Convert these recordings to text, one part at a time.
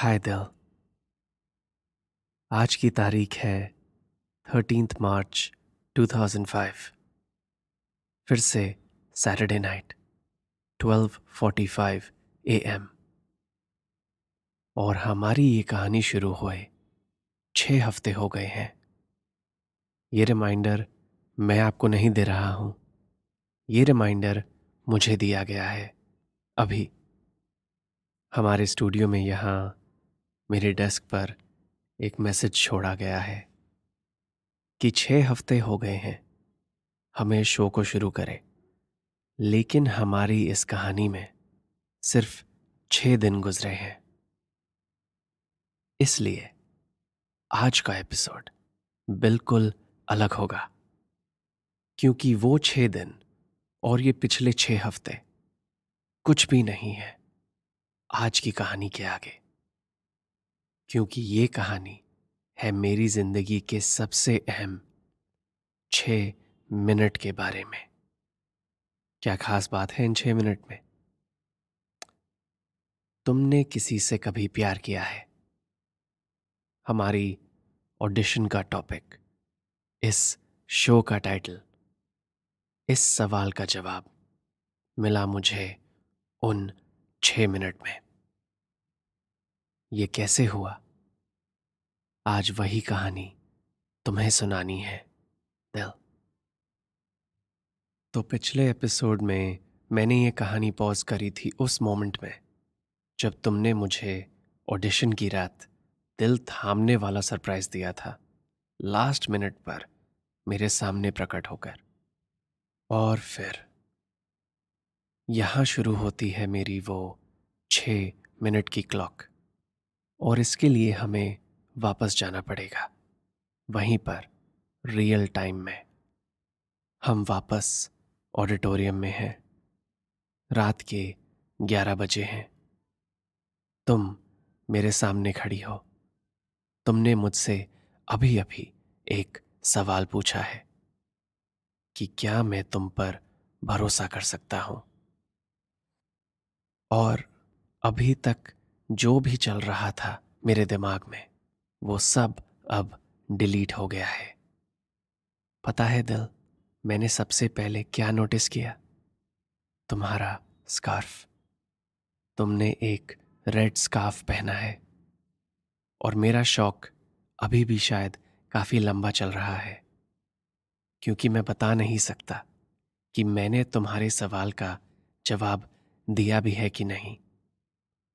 हाय दिल आज की तारीख है थर्टीन मार्च 2005 फिर से सैटरडे नाइट 12:45 एम और हमारी ये कहानी शुरू हुए छः हफ्ते हो गए हैं ये रिमाइंडर मैं आपको नहीं दे रहा हूँ ये रिमाइंडर मुझे दिया गया है अभी हमारे स्टूडियो में यहाँ मेरे डेस्क पर एक मैसेज छोड़ा गया है कि छह हफ्ते हो गए हैं हमें शो को शुरू करें लेकिन हमारी इस कहानी में सिर्फ छह दिन गुजरे हैं इसलिए आज का एपिसोड बिल्कुल अलग होगा क्योंकि वो छह दिन और ये पिछले छह हफ्ते कुछ भी नहीं है आज की कहानी के आगे क्योंकि ये कहानी है मेरी जिंदगी के सबसे अहम छ मिनट के बारे में क्या खास बात है इन छह मिनट में तुमने किसी से कभी प्यार किया है हमारी ऑडिशन का टॉपिक इस शो का टाइटल इस सवाल का जवाब मिला मुझे उन छ मिनट में ये कैसे हुआ आज वही कहानी तुम्हें सुनानी है दिल तो पिछले एपिसोड में मैंने ये कहानी पॉज करी थी उस मोमेंट में जब तुमने मुझे ऑडिशन की रात दिल थामने वाला सरप्राइज दिया था लास्ट मिनट पर मेरे सामने प्रकट होकर और फिर यहां शुरू होती है मेरी वो छ मिनट की क्लॉक और इसके लिए हमें वापस जाना पड़ेगा वहीं पर रियल टाइम में हम वापस ऑडिटोरियम में हैं रात के ग्यारह बजे हैं तुम मेरे सामने खड़ी हो तुमने मुझसे अभी अभी एक सवाल पूछा है कि क्या मैं तुम पर भरोसा कर सकता हूं और अभी तक जो भी चल रहा था मेरे दिमाग में वो सब अब डिलीट हो गया है पता है दिल मैंने सबसे पहले क्या नोटिस किया तुम्हारा स्कार्फ तुमने एक रेड स्कार्फ पहना है और मेरा शौक अभी भी शायद काफ़ी लंबा चल रहा है क्योंकि मैं बता नहीं सकता कि मैंने तुम्हारे सवाल का जवाब दिया भी है कि नहीं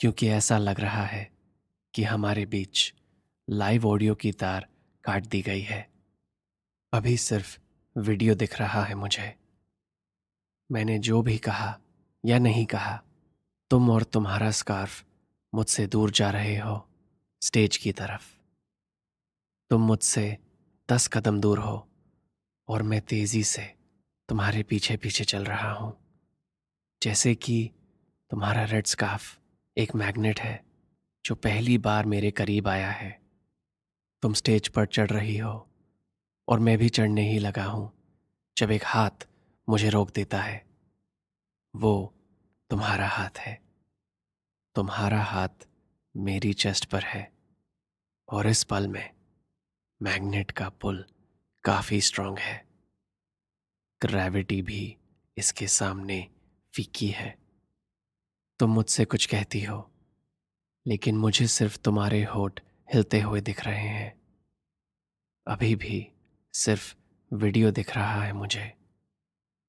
क्योंकि ऐसा लग रहा है कि हमारे बीच लाइव ऑडियो की तार काट दी गई है अभी सिर्फ वीडियो दिख रहा है मुझे मैंने जो भी कहा या नहीं कहा तुम और तुम्हारा स्कार्फ मुझसे दूर जा रहे हो स्टेज की तरफ तुम मुझसे दस कदम दूर हो और मैं तेज़ी से तुम्हारे पीछे पीछे चल रहा हूँ जैसे कि तुम्हारा रेड स्कार्फ एक मैग्नेट है जो पहली बार मेरे करीब आया है तुम स्टेज पर चढ़ रही हो और मैं भी चढ़ने ही लगा हूं जब एक हाथ मुझे रोक देता है वो तुम्हारा हाथ है तुम्हारा हाथ मेरी चेस्ट पर है और इस पल में मैग्नेट का पुल काफ़ी स्ट्रांग है ग्रेविटी भी इसके सामने फीकी है तुम मुझसे कुछ कहती हो लेकिन मुझे सिर्फ तुम्हारे होठ हिलते हुए दिख रहे हैं अभी भी सिर्फ वीडियो दिख रहा है मुझे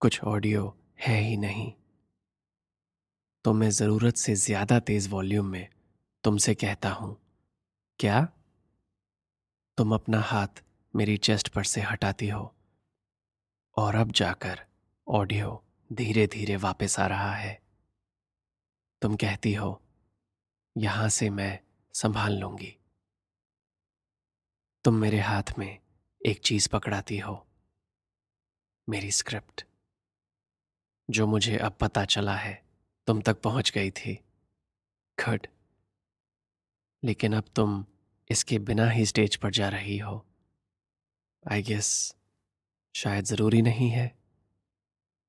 कुछ ऑडियो है ही नहीं तो मैं ज़रूरत से ज़्यादा तेज़ वॉल्यूम में तुमसे कहता हूं क्या तुम अपना हाथ मेरी चेस्ट पर से हटाती हो और अब जाकर ऑडियो धीरे धीरे वापस आ रहा है तुम कहती हो यहां से मैं संभाल लूंगी तुम मेरे हाथ में एक चीज पकड़ाती हो मेरी स्क्रिप्ट जो मुझे अब पता चला है तुम तक पहुंच गई थी खट लेकिन अब तुम इसके बिना ही स्टेज पर जा रही हो आई गेस शायद ज़रूरी नहीं है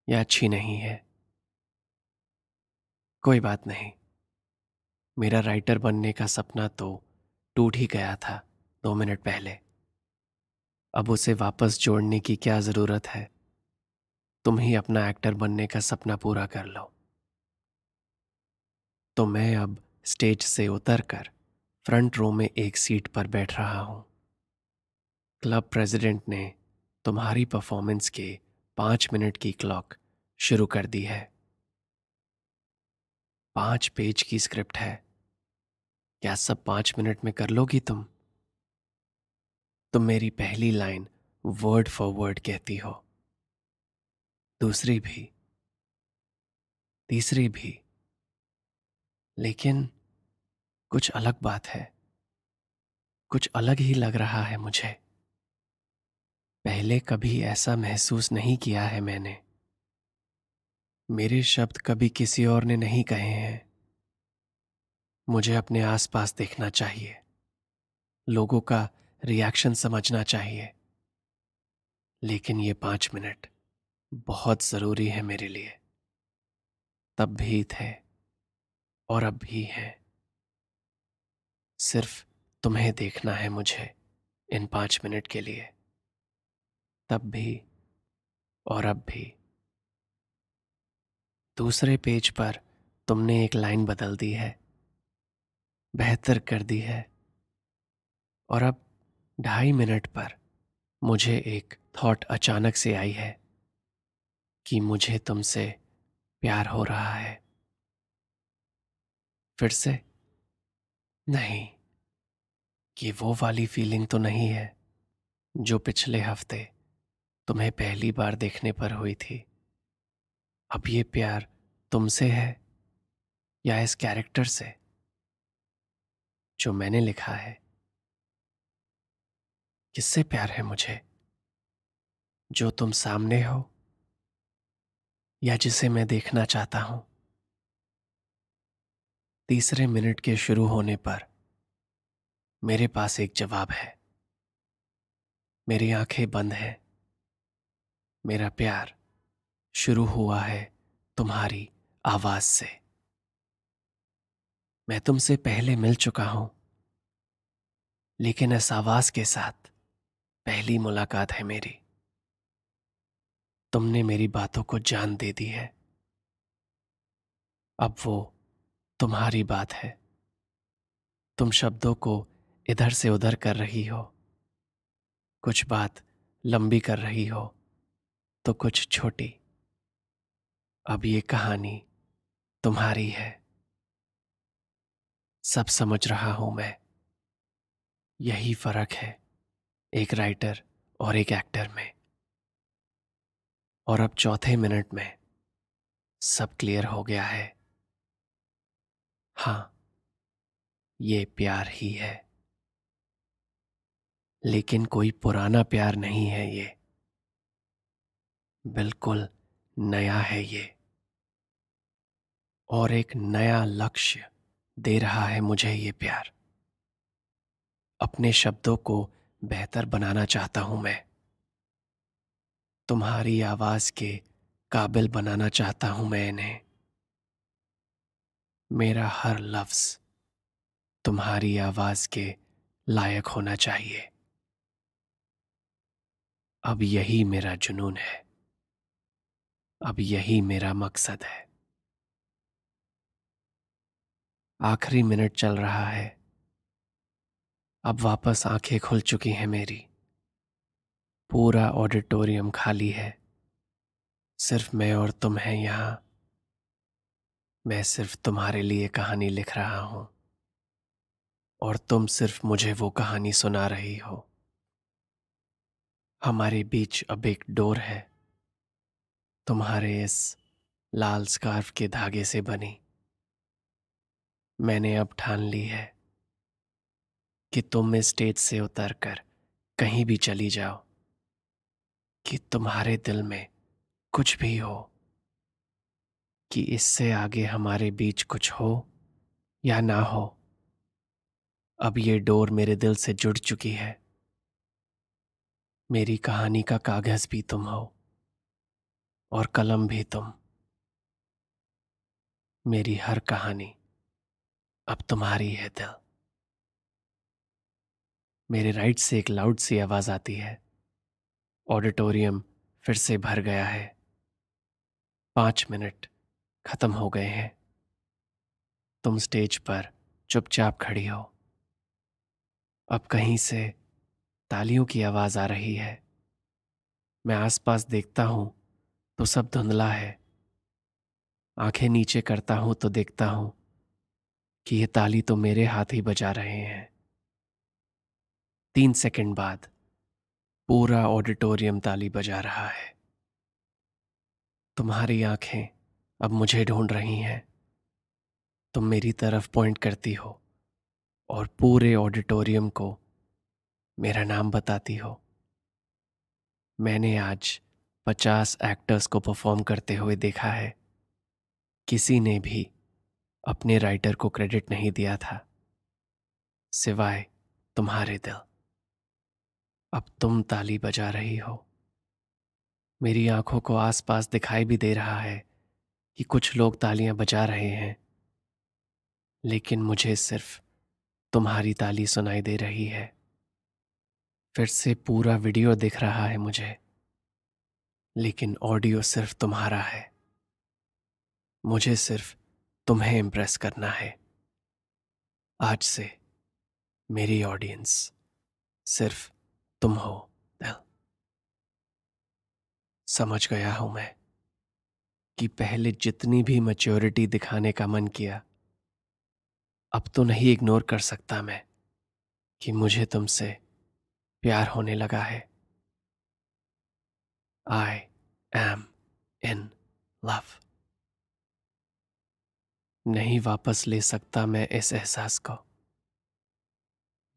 या अच्छी नहीं है कोई बात नहीं मेरा राइटर बनने का सपना तो टूट ही गया था दो मिनट पहले अब उसे वापस जोड़ने की क्या ज़रूरत है तुम ही अपना एक्टर बनने का सपना पूरा कर लो तो मैं अब स्टेज से उतरकर फ्रंट रो में एक सीट पर बैठ रहा हूं क्लब प्रेसिडेंट ने तुम्हारी परफॉर्मेंस के पांच मिनट की क्लॉक शुरू कर दी है पांच पेज की स्क्रिप्ट है क्या सब पांच मिनट में कर लोगी तुम तुम मेरी पहली लाइन वर्ड फॉर वर्ड कहती हो दूसरी भी तीसरी भी लेकिन कुछ अलग बात है कुछ अलग ही लग रहा है मुझे पहले कभी ऐसा महसूस नहीं किया है मैंने मेरे शब्द कभी किसी और ने नहीं कहे हैं मुझे अपने आसपास देखना चाहिए लोगों का रिएक्शन समझना चाहिए लेकिन ये पांच मिनट बहुत ज़रूरी है मेरे लिए तब भी थे और अब भी है सिर्फ तुम्हें देखना है मुझे इन पांच मिनट के लिए तब भी और अब भी दूसरे पेज पर तुमने एक लाइन बदल दी है बेहतर कर दी है और अब ढाई मिनट पर मुझे एक थॉट अचानक से आई है कि मुझे तुमसे प्यार हो रहा है फिर से नहीं ये वो वाली फीलिंग तो नहीं है जो पिछले हफ्ते तुम्हें पहली बार देखने पर हुई थी अब ये प्यार तुमसे है या इस कैरेक्टर से जो मैंने लिखा है किससे प्यार है मुझे जो तुम सामने हो या जिसे मैं देखना चाहता हूं तीसरे मिनट के शुरू होने पर मेरे पास एक जवाब है मेरी आंखें बंद हैं मेरा प्यार शुरू हुआ है तुम्हारी आवाज से मैं तुमसे पहले मिल चुका हूं लेकिन इस आवाज के साथ पहली मुलाकात है मेरी तुमने मेरी बातों को जान दे दी है अब वो तुम्हारी बात है तुम शब्दों को इधर से उधर कर रही हो कुछ बात लंबी कर रही हो तो कुछ छोटी अब ये कहानी तुम्हारी है सब समझ रहा हूं मैं यही फर्क है एक राइटर और एक एक्टर में और अब चौथे मिनट में सब क्लियर हो गया है हां ये प्यार ही है लेकिन कोई पुराना प्यार नहीं है ये बिल्कुल नया है ये और एक नया लक्ष्य दे रहा है मुझे ये प्यार अपने शब्दों को बेहतर बनाना चाहता हूं मैं तुम्हारी आवाज के काबिल बनाना चाहता हूं मैं इन्हें मेरा हर लफ्ज तुम्हारी आवाज के लायक होना चाहिए अब यही मेरा जुनून है अब यही मेरा मकसद है आखिरी मिनट चल रहा है अब वापस आंखें खुल चुकी हैं मेरी पूरा ऑडिटोरियम खाली है सिर्फ मैं और तुम हैं यहां मैं सिर्फ तुम्हारे लिए कहानी लिख रहा हूं और तुम सिर्फ मुझे वो कहानी सुना रही हो हमारे बीच अब एक डोर है तुम्हारे इस लाल स्कार्फ के धागे से बनी मैंने अब ठान ली है कि तुम इस स्टेज से उतरकर कहीं भी चली जाओ कि तुम्हारे दिल में कुछ भी हो कि इससे आगे हमारे बीच कुछ हो या ना हो अब ये डोर मेरे दिल से जुड़ चुकी है मेरी कहानी का कागज भी तुम हो और कलम भी तुम मेरी हर कहानी अब तुम्हारी है दिल मेरे राइट से एक लाउड सी आवाज आती है ऑडिटोरियम फिर से भर गया है पांच मिनट खत्म हो गए हैं तुम स्टेज पर चुपचाप खड़ी हो अब कहीं से तालियों की आवाज आ रही है मैं आसपास देखता हूं तो सब धुंधला है आंखें नीचे करता हूं तो देखता हूं कि ये ताली तो मेरे हाथ ही बजा रहे हैं तीन सेकंड बाद पूरा ऑडिटोरियम ताली बजा रहा है तुम्हारी आंखें अब मुझे ढूंढ रही हैं तुम मेरी तरफ पॉइंट करती हो और पूरे ऑडिटोरियम को मेरा नाम बताती हो मैंने आज पचास एक्टर्स को परफॉर्म करते हुए देखा है किसी ने भी अपने राइटर को क्रेडिट नहीं दिया था सिवाय तुम्हारे दिल अब तुम ताली बजा रही हो मेरी आंखों को आसपास दिखाई भी दे रहा है कि कुछ लोग तालियां बजा रहे हैं लेकिन मुझे सिर्फ तुम्हारी ताली सुनाई दे रही है फिर से पूरा वीडियो दिख रहा है मुझे लेकिन ऑडियो सिर्फ तुम्हारा है मुझे सिर्फ तुम्हें इंप्रेस करना है आज से मेरी ऑडियंस सिर्फ तुम हो दिल समझ गया हूं मैं कि पहले जितनी भी मैच्योरिटी दिखाने का मन किया अब तो नहीं इग्नोर कर सकता मैं कि मुझे तुमसे प्यार होने लगा है आई एम इन लव नहीं वापस ले सकता मैं इस एहसास को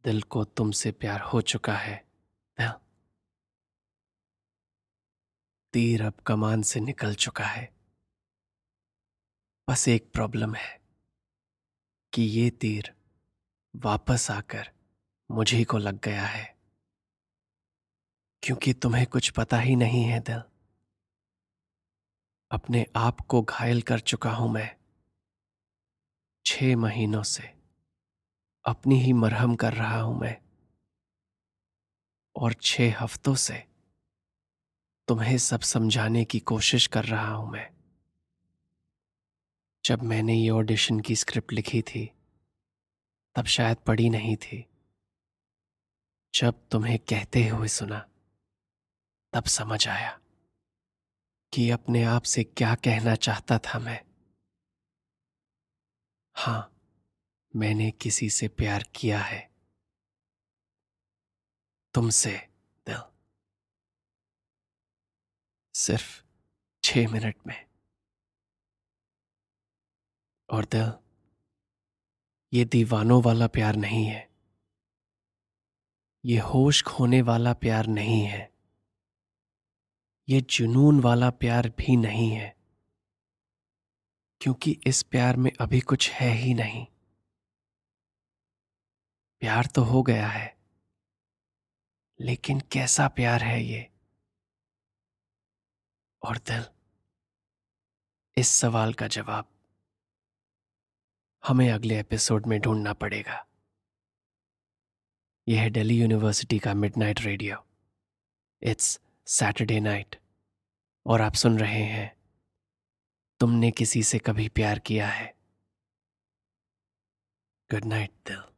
दिल को तुमसे प्यार हो चुका है ना तीर अब कमान से निकल चुका है बस एक प्रॉब्लम है कि ये तीर वापस आकर मुझे को लग गया है क्योंकि तुम्हें कुछ पता ही नहीं है दिल अपने आप को घायल कर चुका हूं मैं छह महीनों से अपनी ही मरहम कर रहा हूं मैं और छह हफ्तों से तुम्हें सब समझाने की कोशिश कर रहा हूं मैं जब मैंने ये ऑडिशन की स्क्रिप्ट लिखी थी तब शायद पढ़ी नहीं थी जब तुम्हें कहते हुए सुना तब समझ आया कि अपने आप से क्या कहना चाहता था मैं हां मैंने किसी से प्यार किया है तुमसे दिल सिर्फ छ मिनट में और दिल ये दीवानों वाला प्यार नहीं है ये होश खोने वाला प्यार नहीं है ये जुनून वाला प्यार भी नहीं है क्योंकि इस प्यार में अभी कुछ है ही नहीं प्यार तो हो गया है लेकिन कैसा प्यार है ये और दिल इस सवाल का जवाब हमें अगले एपिसोड में ढूंढना पड़ेगा यह है दिल्ली यूनिवर्सिटी का midnight radio it's Saturday night और आप सुन रहे हैं तुमने किसी से कभी प्यार किया है गुड नाइट दिल